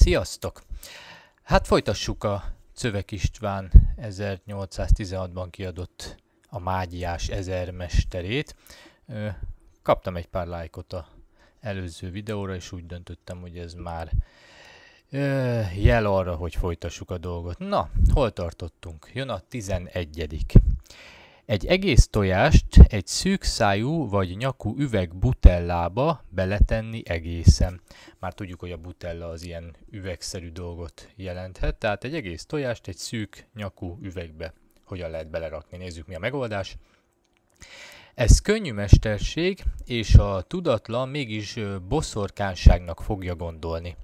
Sziasztok! Hát folytassuk a Cövek István 1816-ban kiadott a Mágiás ezermesterét. Kaptam egy pár lájkot a előző videóra, és úgy döntöttem, hogy ez már jel arra, hogy folytassuk a dolgot. Na, hol tartottunk? Jön a 11. Egy egész tojást egy szűk szájú vagy nyakú üveg butellába beletenni egészen. Már tudjuk, hogy a butella az ilyen üvegszerű dolgot jelenthet, tehát egy egész tojást egy szűk nyakú üvegbe hogyan lehet belerakni. Nézzük, mi a megoldás. Ez könnyű mesterség, és a tudatlan mégis boszorkánságnak fogja gondolni.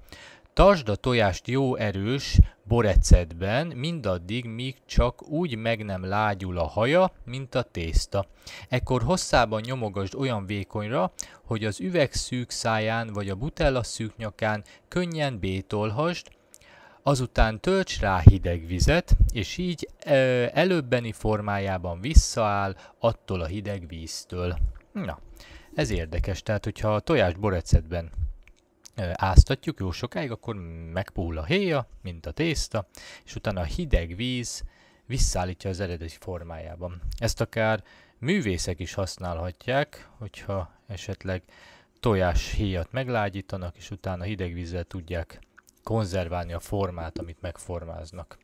Tartsd a tojást jó erős borecetben, mindaddig, míg csak úgy meg nem lágyul a haja, mint a tészta. Ekkor hosszában nyomogasd olyan vékonyra, hogy az üveg szűk száján vagy a butella szűk nyakán könnyen bétolhasd, azután tölts rá hideg vizet, és így ö, előbbeni formájában visszaáll attól a hideg víztől. Na, ez érdekes, tehát hogyha a tojást borecetben áztatjuk jó sokáig, akkor megpuhul a héja, mint a tészta, és utána a hideg víz visszaállítja az eredeti formájában. Ezt akár művészek is használhatják, hogyha esetleg tojás héjat meglágyítanak, és utána hideg vízzel tudják konzerválni a formát, amit megformáznak.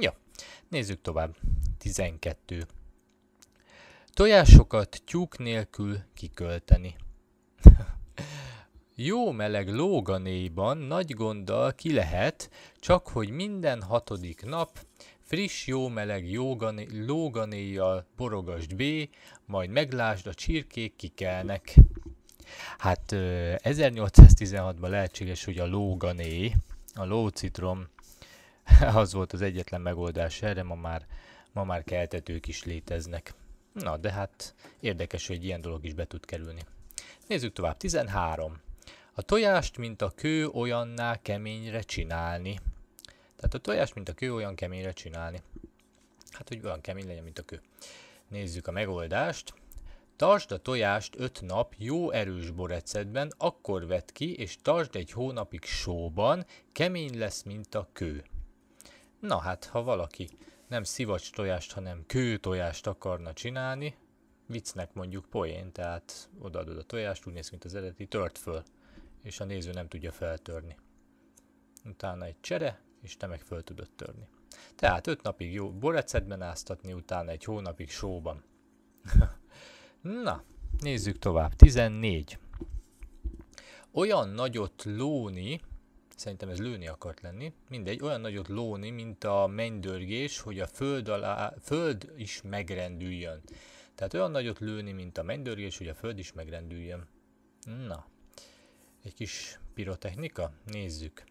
Ja, nézzük tovább. 12. Tojásokat tyúk nélkül kikölteni. Jó meleg lóganéjban nagy gonddal ki lehet, csak hogy minden hatodik nap friss jó meleg jógané, lóganéjjal borogasd bé, majd meglásd a csirkék kikelnek. Hát 1816-ban lehetséges, hogy a lógané, a lócitrom az volt az egyetlen megoldás erre, ma már, ma már keltetők is léteznek. Na, de hát érdekes, hogy ilyen dolog is be tud kerülni. Nézzük tovább, 13. A tojást, mint a kő, olyanná keményre csinálni. Tehát a tojást, mint a kő, olyan keményre csinálni. Hát, hogy olyan kemény legyen, mint a kő. Nézzük a megoldást. Tartsd a tojást 5 nap jó erős borecetben, akkor vedd ki, és tartsd egy hónapig sóban, kemény lesz, mint a kő. Na hát, ha valaki nem szivacs tojást, hanem kő tojást akarna csinálni, viccnek mondjuk poén, tehát odaadod a tojást, úgy néz, mint az eredeti, tört föl és a néző nem tudja feltörni. Utána egy csere, és te meg föl tudod törni. Tehát öt napig jó borecetben áztatni, utána egy hónapig sóban. Na, nézzük tovább. 14. Olyan nagyot lóni, szerintem ez lőni akart lenni, mindegy, olyan nagyot lóni, mint a mennydörgés, hogy a föld, alá, föld is megrendüljön. Tehát olyan nagyot lőni, mint a mennydörgés, hogy a föld is megrendüljön. Na, egy kis pirotechnika? Nézzük.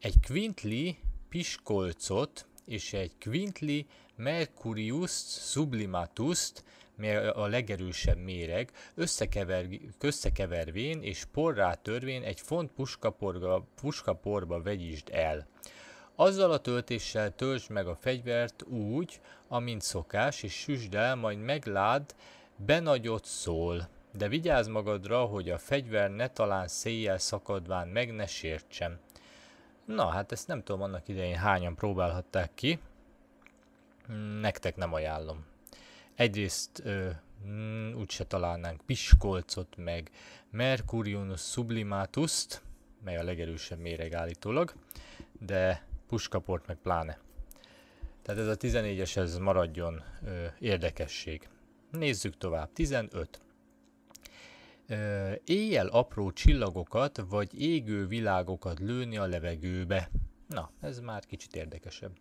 Egy quintli Piskolcot és egy Quintli Mercurius Sublimatust, mely a legerősebb méreg, összekever, összekevervén és porrá törvén egy font puskaporba, puskaporba vegyítsd el. Azzal a töltéssel töltsd meg a fegyvert úgy, amint szokás, és süsd el, majd meglád, benagyot szól de vigyázz magadra, hogy a fegyver ne talán széjjel szakadván meg ne sértsem. Na, hát ezt nem tudom annak idején hányan próbálhatták ki. Nektek nem ajánlom. Egyrészt ö, mm, úgyse találnánk piskolcot, meg Mercurionus sublimatust, mely a legerősebb méreg állítólag, de puskaport meg pláne. Tehát ez a 14-es, ez maradjon ö, érdekesség. Nézzük tovább. 15 éjjel apró csillagokat vagy égő világokat lőni a levegőbe. Na, ez már kicsit érdekesebb.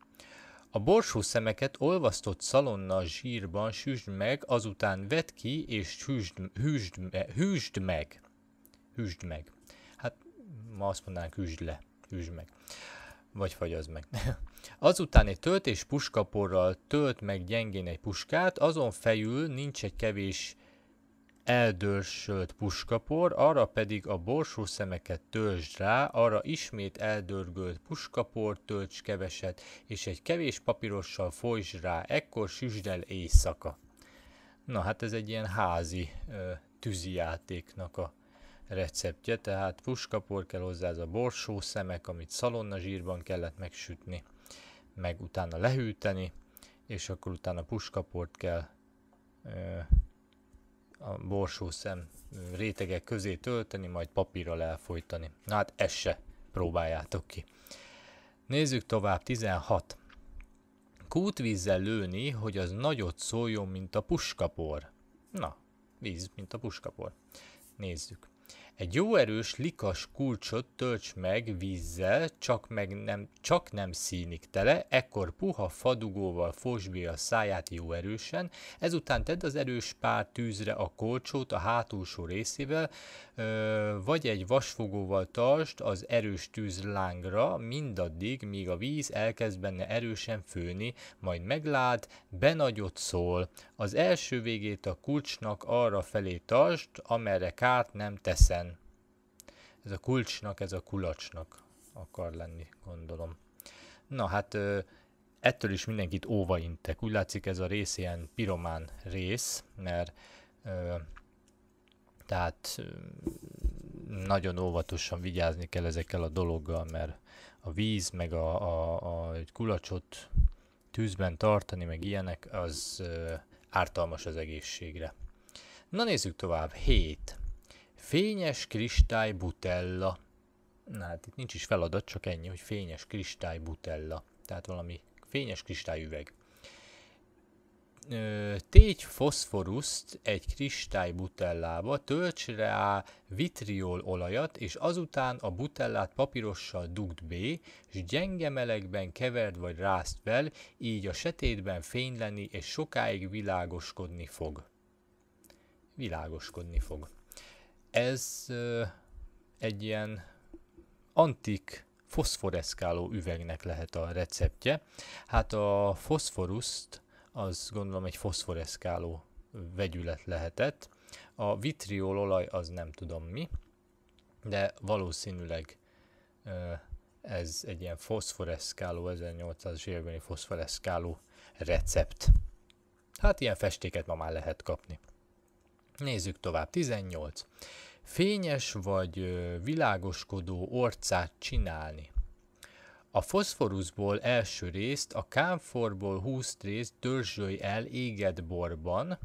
A borsó szemeket olvasztott szalonna zsírban süsd meg, azután vedd ki és hűsd, hűsd, hűsd meg. Hűsd meg. Hát ma azt mondanánk hűsd le, hűsd meg. Vagy fagyazd meg. Azután egy töltés puskaporral tölt meg gyengén egy puskát, azon fejül nincs egy kevés eldörsölt puskapor, arra pedig a borsó szemeket töltsd rá, arra ismét eldörgölt puskapor, tölts keveset, és egy kevés papírossal folyts rá, ekkor süsd el éjszaka. Na hát ez egy ilyen házi ö, játéknak a receptje, tehát puskapor kell hozzá ez a borsó szemek, amit szalonna zsírban kellett megsütni, meg utána lehűteni, és akkor utána puskaport kell ö, a borsószem rétegek közé tölteni, majd papírral elfolytani. Na hát ezt se próbáljátok ki. Nézzük tovább, 16. Kútvízzel lőni, hogy az nagyot szóljon, mint a puskapor. Na, víz, mint a puskapor. Nézzük. Egy jó erős likas kulcsot tölts meg vízzel, csak, meg nem, csak nem színik tele, ekkor puha fadugóval fosbé a száját jó erősen, ezután tedd az erős pár tűzre a kulcsot a hátulsó részével, vagy egy vasfogóval tartsd az erős tűz lángra, mindaddig, míg a víz elkezd benne erősen főni, majd meglád, benagyot szól. Az első végét a kulcsnak arra felé tartsd, amerre kárt nem teszen ez a kulcsnak, ez a kulacsnak akar lenni, gondolom. Na hát ö, ettől is mindenkit óvaintek. intek. Úgy látszik ez a rész ilyen piromán rész, mert ö, tehát ö, nagyon óvatosan vigyázni kell ezekkel a dologgal, mert a víz, meg a, a, a egy kulacsot tűzben tartani, meg ilyenek, az ö, ártalmas az egészségre. Na nézzük tovább, 7. Fényes kristály butella. Na hát itt nincs is feladat, csak ennyi, hogy fényes kristály butella. Tehát valami fényes kristályüveg. Tégy foszforuszt egy kristály butellába, tölts rá vitriol olajat, és azután a butellát papírossal dugd be, és gyenge melegben keverd vagy rázd fel, így a setétben fényleni és sokáig világoskodni fog. Világoskodni fog. Ez egy ilyen antik foszforeszkáló üvegnek lehet a receptje. Hát a foszforuszt az gondolom egy foszforeszkáló vegyület lehetett. A vitriol olaj az nem tudom mi, de valószínűleg ez egy ilyen foszforeszkáló, 1800-as évekbeni foszforeszkáló recept. Hát ilyen festéket ma már lehet kapni. Nézzük tovább, 18 fényes vagy világoskodó orcát csinálni. A foszforuszból első részt, a kámforból húszt részt dörzsölj el égett borban,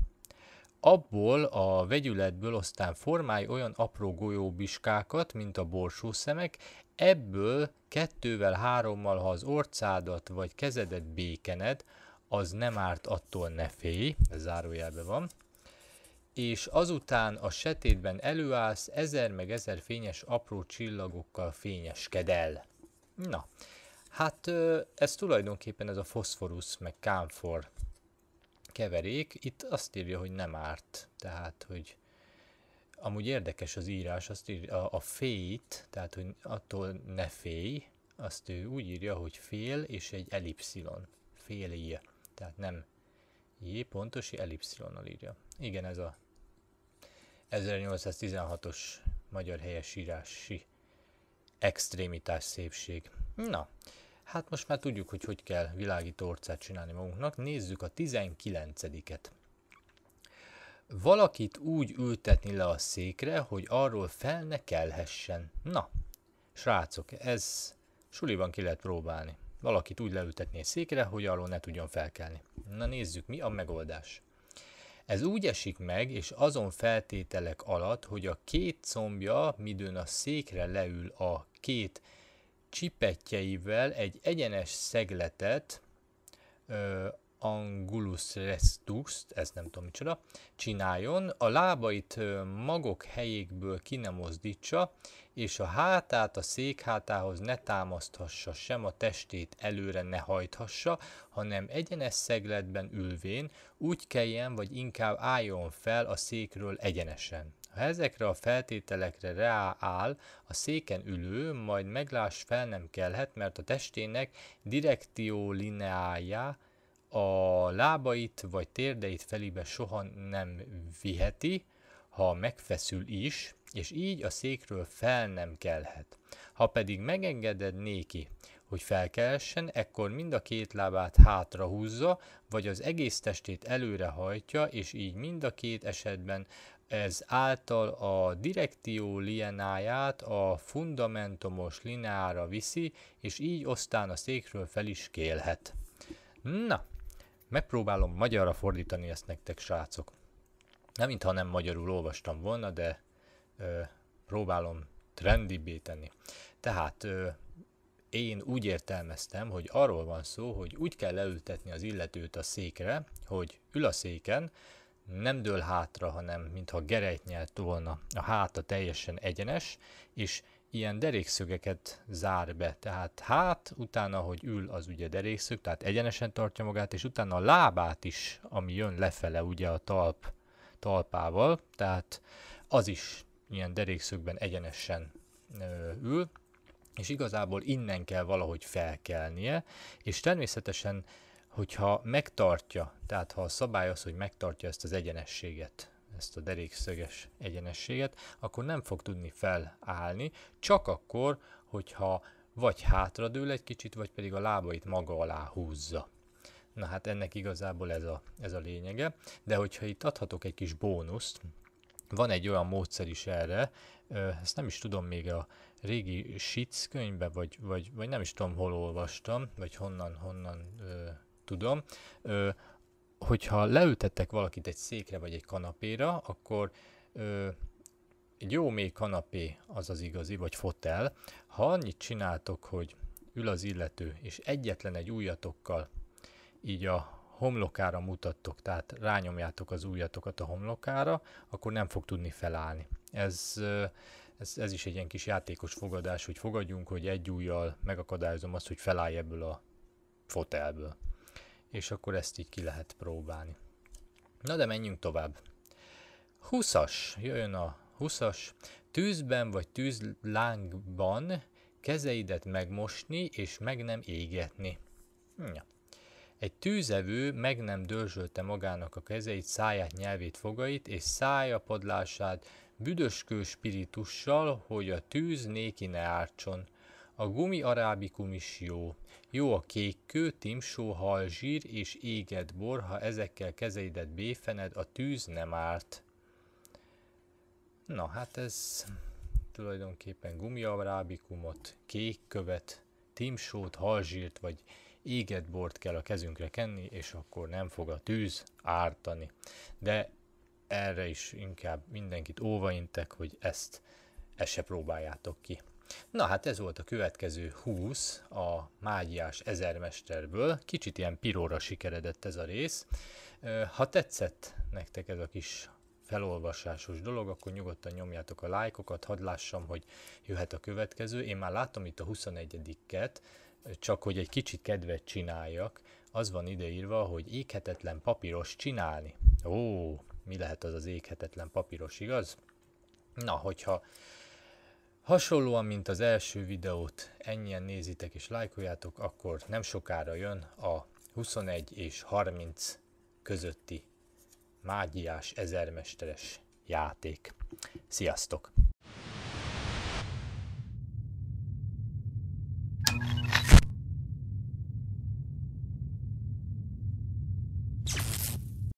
abból a vegyületből aztán formálj olyan apró golyóbiskákat, mint a borsószemek, ebből kettővel, hárommal, ha az orcádat vagy kezedet békened, az nem árt, attól ne félj, zárójelben van, és azután a setétben előállsz, ezer meg ezer fényes apró csillagokkal fényeskedel. Na, hát ez tulajdonképpen ez a foszforusz meg kámfor keverék. Itt azt írja, hogy nem árt, tehát hogy amúgy érdekes az írás, azt írja, a, a fét, tehát hogy attól ne félj, azt ő úgy írja, hogy fél és egy elipszilon, félje, tehát nem J pontosi elipszilonnal írja. Igen, ez a 1816-os magyar helyesírási extrémitás szépség. Na, hát most már tudjuk, hogy hogy kell világító orcát csinálni magunknak. Nézzük a 19-et. Valakit úgy ültetni le a székre, hogy arról fel ne kelhessen. Na, srácok, ez suliban ki lehet próbálni. Valakit úgy leültetni a székre, hogy arról ne tudjon felkelni. Na nézzük, mi a megoldás. Ez úgy esik meg, és azon feltételek alatt, hogy a két combja, midőn a székre leül a két csipetjeivel egy egyenes szegletet, ö, angulus restus, ez nem tudom micsoda, csináljon, a lábait magok helyékből ki mozdítsa, és a hátát a szék hátához ne támaszthassa, sem a testét előre ne hajthassa, hanem egyenes szegletben ülvén úgy kelljen vagy inkább álljon fel a székről egyenesen. Ha ezekre a feltételekre rááll, a széken ülő, majd meglás fel nem kellhet, mert a testének direktio lineája a lábait vagy térdeit felébe soha nem viheti, ha megfeszül is, és így a székről fel nem kelhet. Ha pedig megengeded néki, hogy felkelhessen, ekkor mind a két lábát hátra húzza, vagy az egész testét előre hajtja, és így mind a két esetben ez által a direktió lienáját a fundamentumos lineára viszi, és így aztán a székről fel is kélhet. Na, megpróbálom magyarra fordítani ezt nektek, srácok. Nem mintha nem magyarul olvastam volna, de próbálom trendibbé tenni. Tehát én úgy értelmeztem, hogy arról van szó, hogy úgy kell leültetni az illetőt a székre, hogy ül a széken, nem dől hátra, hanem mintha gerejt nyelt volna, a háta teljesen egyenes, és ilyen derékszögeket zár be, tehát hát, utána, hogy ül, az ugye derékszög, tehát egyenesen tartja magát, és utána a lábát is, ami jön lefele ugye a talp, talpával, tehát az is ilyen derékszögben egyenesen ül, és igazából innen kell valahogy felkelnie, és természetesen, hogyha megtartja, tehát ha a szabály az, hogy megtartja ezt az egyenességet, ezt a derékszöges egyenességet, akkor nem fog tudni felállni, csak akkor, hogyha vagy hátradől egy kicsit, vagy pedig a lábait maga alá húzza. Na hát ennek igazából ez a, ez a lényege, de hogyha itt adhatok egy kis bónuszt, van egy olyan módszer is erre, ezt nem is tudom még a régi Sitz könyvbe, vagy, vagy, vagy nem is tudom hol olvastam, vagy honnan, honnan ö, tudom, ö, hogyha leültettek valakit egy székre vagy egy kanapéra, akkor ö, egy jó mély kanapé az az igazi, vagy fotel. Ha annyit csináltok, hogy ül az illető, és egyetlen egy újatokkal így a homlokára mutattok, tehát rányomjátok az ujjatokat a homlokára, akkor nem fog tudni felállni. Ez, ez, ez is egy ilyen kis játékos fogadás, hogy fogadjunk, hogy egy ujjal megakadályozom azt, hogy felállj ebből a fotelből. És akkor ezt így ki lehet próbálni. Na de menjünk tovább. 20-as, jöjjön a 20-as. Tűzben vagy tűzlángban kezeidet megmosni és meg nem égetni. Ja. Hm. Egy tűzevő meg nem dörzsölte magának a kezeit, száját, nyelvét, fogait, és szája padlását büdöskő spiritussal, hogy a tűz néki ne ártson. A gumi arábikum is jó. Jó a kő, timsó, halzsír és éget bor, ha ezekkel kezeidet béfened, a tűz nem árt. Na hát ez tulajdonképpen gumi arábikumot, követ, timsót, halzsírt vagy Égett bort kell a kezünkre kenni, és akkor nem fog a tűz ártani. De erre is inkább mindenkit óvaintek, hogy ezt, ezt se próbáljátok ki. Na hát ez volt a következő 20 a mágiás ezermesterből. Kicsit ilyen piróra sikeredett ez a rész. Ha tetszett nektek ez a kis felolvasásos dolog, akkor nyugodtan nyomjátok a lájkokat, hadd lássam, hogy jöhet a következő. Én már látom itt a 21-et, csak hogy egy kicsit kedvet csináljak, az van ideírva, hogy éghetetlen papíros csinálni. Ó, mi lehet az az éghetetlen papíros, igaz? Na, hogyha hasonlóan, mint az első videót ennyien nézitek és lájkoljátok, akkor nem sokára jön a 21 és 30 közötti mágiás ezermesteres játék. Sziasztok!